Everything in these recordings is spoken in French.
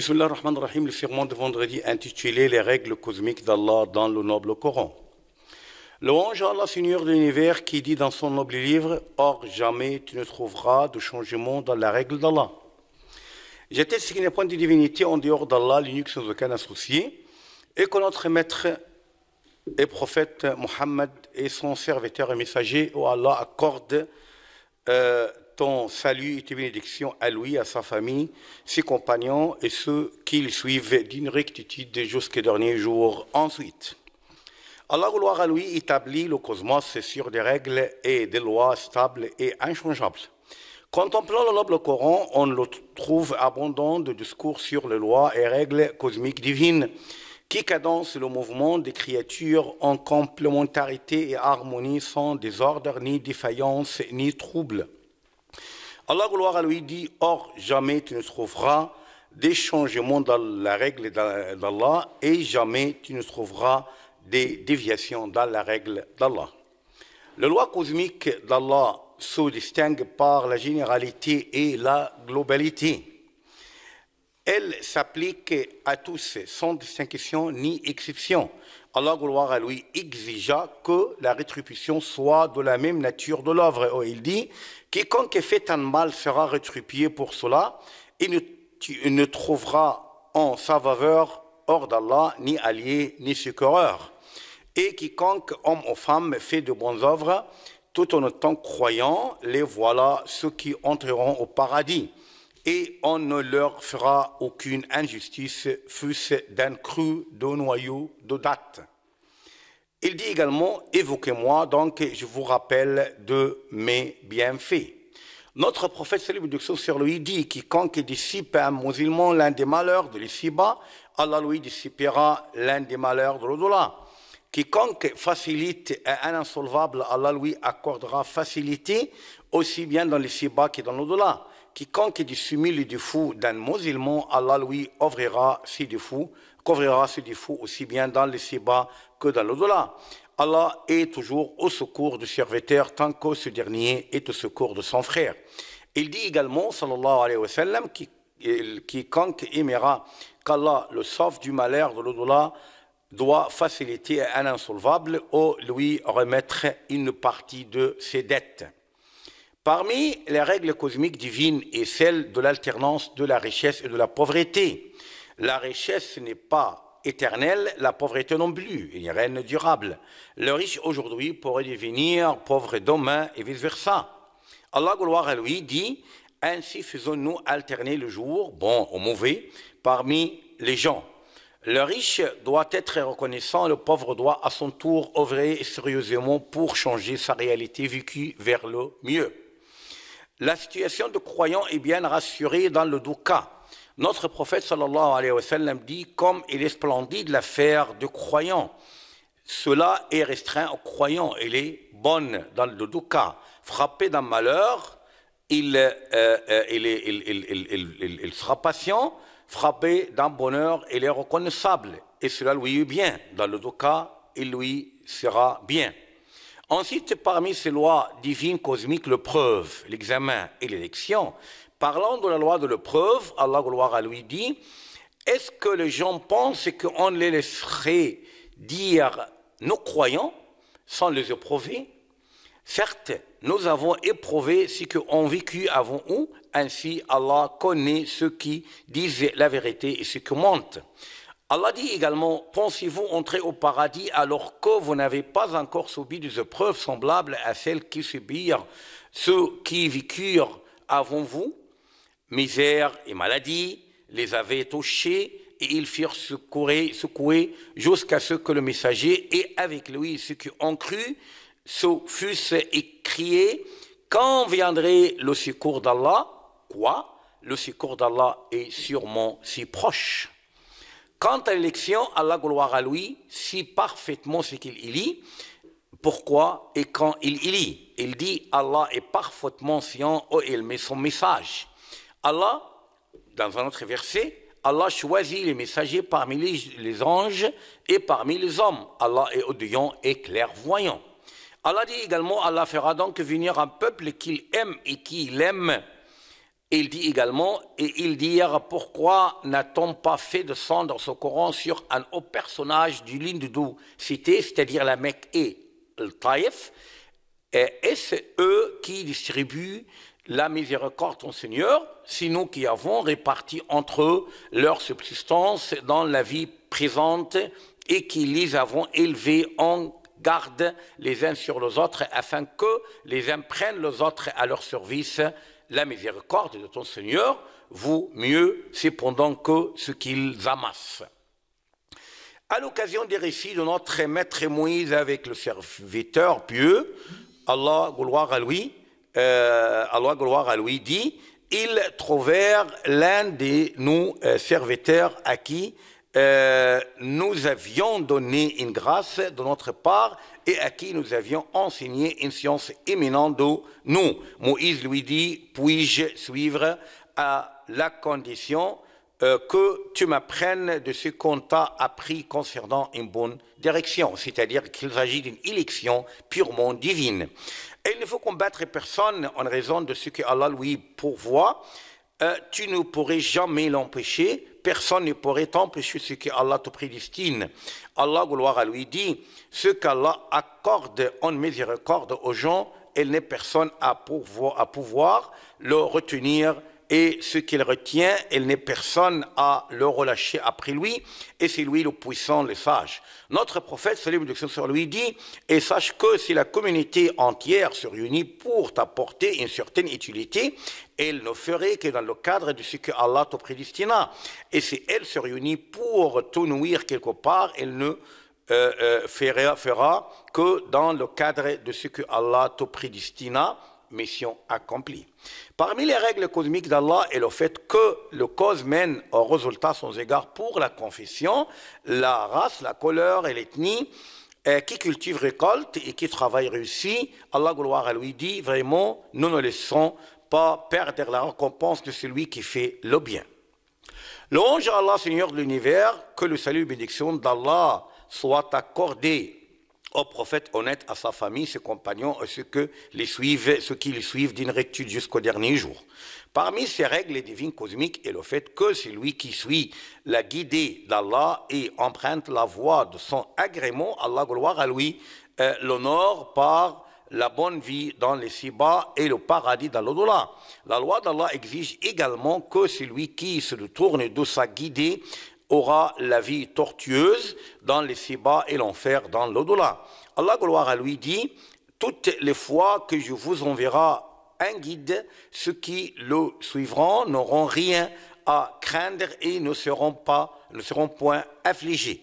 Bismillah ar-Rahman ar-Rahim, le serment de vendredi intitulé Les règles cosmiques d'Allah dans le noble Coran. Louange à Allah, Seigneur de l'univers, qui dit dans son noble livre Or, jamais tu ne trouveras de changement dans la règle d'Allah. J'étais ce qui n'est point de divinité en dehors d'Allah, l'unique sans aucun associé, et que notre maître et prophète Mohammed et son serviteur et messager, où Allah accorde euh, salut et tes bénédictions à lui, à sa famille, ses compagnons et ceux qui le suivent d'une rectitude jusqu'aux derniers jours. Ensuite, Allah, gloire à lui, établit le cosmos sur des règles et des lois stables et inchangeables. Contemplant le noble Coran, on le trouve abondant de discours sur les lois et règles cosmiques divines qui cadencent le mouvement des créatures en complémentarité et harmonie sans désordre, ni défaillance, ni trouble. Allah gloire lui dit Or, jamais tu ne trouveras des changements dans la règle d'Allah et jamais tu ne trouveras des déviations dans la règle d'Allah. La loi cosmique d'Allah se distingue par la généralité et la globalité elle s'applique à tous, sans distinction ni exception. Allah, gloire à lui, exigea que la rétribution soit de la même nature de l'œuvre. Oh, il dit Quiconque fait un mal sera rétribué pour cela et ne, trouvera en sa faveur hors d'Allah ni allié ni secoureur. Et quiconque, homme ou femme, fait de bonnes œuvres, tout en étant croyant, les voilà ceux qui entreront au paradis et on ne leur fera aucune injustice, fût-ce d'un cru, de noyau, de date. Il dit également, évoquez-moi, donc je vous rappelle de mes bienfaits. Notre prophète salut sur lui dit, quiconque dissipe un musulman l'un des malheurs de l'ici-bas, Allah lui dissipera l'un des malheurs de l'au-delà. Quiconque facilite un insolvable, Allah lui accordera facilité, aussi bien dans l'ici-bas que dans l'au-delà quiconque dissimule du fou d'un musulman, Allah lui ouvrira ses défauts, couvrira ses défauts aussi bien dans le bas que dans l'au-delà. Allah est toujours au secours du serviteur tant que ce dernier est au secours de son frère. Il dit également, sallallahu alayhi wa sallam, quiconque aimera qu'Allah le sauve du malheur de l'au-delà doit faciliter un insolvable ou lui remettre une partie de ses dettes. Parmi les règles cosmiques divines est celle de l'alternance de la richesse et de la pauvreté. La richesse n'est pas éternelle, la pauvreté non plus, il n'y a rien de durable. Le riche aujourd'hui pourrait devenir pauvre demain et vice-versa. Allah, gloire à lui, dit Ainsi faisons-nous alterner le jour, bon ou mauvais, parmi les gens. Le riche doit être reconnaissant, le pauvre doit à son tour œuvrer sérieusement pour changer sa réalité vécue vers le mieux la situation de croyant est bien rassurée dans le cas. Notre prophète sallallahu alayhi wa sallam dit Comme il est splendide l'affaire de croyant. cela est restreint aux croyants, il est bonne dans le cas. Frappé d'un malheur, il, sera patient, frappé d'un bonheur, il est reconnaissable, et cela lui est bien. Dans le cas, il lui sera bien. Ensuite, parmi ces lois divines cosmiques le preuve, l'examen et l'élection. Parlant de la loi de l'épreuve, Allah gloire à lui dit Est-ce que les gens pensent qu'on les laisserait dire nos croyants sans les éprouver Certes, nous avons éprouvé ce qu'ont vécu avant nous, ainsi Allah connaît ceux qui disent la vérité et ceux qui mentent. Allah dit également, pensez-vous entrer au paradis alors que vous n'avez pas encore subi des épreuves semblables à celles qui subirent ceux qui vécurent avant vous Misère et maladie les avaient touchés et ils furent secoués, secoués jusqu'à ce que le messager et avec lui ceux qui ont cru se fussent écriés Quand viendrait le secours d'Allah Quoi Le secours d'Allah est sûrement si proche. Quant à l'élection, Allah, gloire à lui, si parfaitement ce qu'il lit, Pourquoi et quand il lit. Il dit Allah est parfaitement scient où oh, il met son message. Allah, dans un autre verset, Allah choisit les messagers parmi les, anges et parmi les hommes. Allah est odéon et clairvoyant. Allah dit également Allah fera donc venir un peuple qu'il aime et qu'il aime il dit également, et il dit pourquoi n'a-t-on pas fait descendre ce Coran sur un haut personnage du l'Hindou cité, c'est-à-dire la Mecque et le Taïf, et, ce eux qui distribuent la miséricorde au Seigneur, sinon qui avons réparti entre eux leur subsistance dans la vie présente et qui les avons élevés en garde les uns sur les autres afin que les uns prennent les autres à leur service la miséricorde de ton Seigneur vaut mieux cependant que ce qu'ils amassent. À l'occasion des récits de notre maître Moïse avec le serviteur pieux, Allah, gloire à lui, euh, Allah, gloire à lui, dit, ils trouvèrent l'un de nos euh, serviteurs à qui euh, nous avions donné une grâce de notre part et à qui nous avions enseigné une science éminente de nous. Moïse lui dit, puis-je suivre à la condition euh, que tu m'apprennes de ce qu'on t'a appris concernant une bonne direction, c'est-à-dire qu'il s'agit d'une élection purement divine. Et il ne faut combattre personne en raison de ce que Allah lui pourvoit, euh, tu ne pourrais jamais l'empêcher, personne ne pourrait t'empêcher ce que Allah te prédestine. Allah, gloire à lui, dit, ce qu'Allah accorde en miséricorde aux gens, elle n'est personne à pouvoir, à pouvoir le retenir et ce qu'il retient, elle n'est personne à le relâcher après lui, et c'est lui le puissant, le sage. Notre prophète, salut sur lui, dit, et sache que si la communauté entière se réunit pour t'apporter une certaine utilité, elle ne ferait que dans le cadre de ce que Allah te prédestina. Et si elle se réunit pour te nuire quelque part, elle ne euh, euh, fera, fera que dans le cadre de ce que Allah te prédestina, mission accomplie. Parmi les règles cosmiques d'Allah est le fait que le cause mène au résultat sans égard pour la confession, la race, la couleur et l'ethnie. qui cultive récolte et qui travaille réussit. Allah gloire à lui dit vraiment, nous ne laissons pas perdre la récompense de celui qui fait le bien. L'ange à Allah, Seigneur de l'univers, que le salut et bénédiction d'Allah soit accordé au oh, prophète honnête, à sa famille, ses compagnons, ceux, que suivent, ceux qui les suivent d'une rectitude jusqu'au dernier jour. Parmi ces règles divines cosmiques est le fait que celui qui suit la guidée d'Allah et emprunte la voie de son agrément, Allah gloire à lui, euh, l'honore par la bonne vie dans les six et le paradis dans l'au-delà. La loi d'Allah exige également que celui qui se tourne de sa guidée aura la vie tortueuse dans les bas et l'enfer dans l'au-delà. Allah, gloire à lui, dit Toutes les fois que je vous enverra un guide, ceux qui le suivront n'auront rien à craindre et ne seront, pas, ne seront point affligés.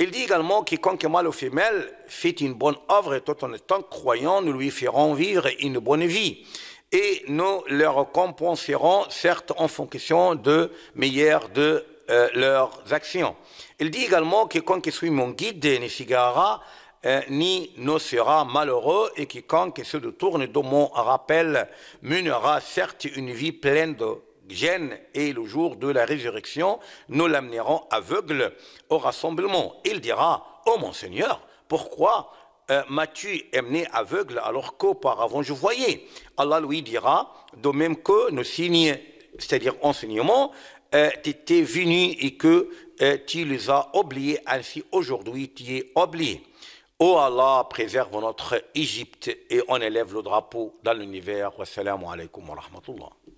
Il dit également que quiconque mâle ou femelle fait une bonne œuvre et tout en étant croyant, nous lui ferons vivre une bonne vie. Et nous leur récompenserons, certes, en fonction de meilleurs de euh, leurs actions. Il dit également que suit mon guide ne sigara euh, ni ne sera malheureux et quiconque se détourne de mon rappel mènera certes une vie pleine de gêne et le jour de la résurrection, nous l'amènerons aveugle au rassemblement. Il dira, oh mon Seigneur, pourquoi euh, m'as-tu amené aveugle alors qu'auparavant je voyais Allah lui dira, de même que nos signes, c'est-à-dire enseignement, euh, venu et que euh, tu les as oubliés, ainsi aujourd'hui tu es oublié. oh Allah, préserve notre Égypte et on élève le drapeau dans l'univers. Wassalamu alaikum wa rahmatullah.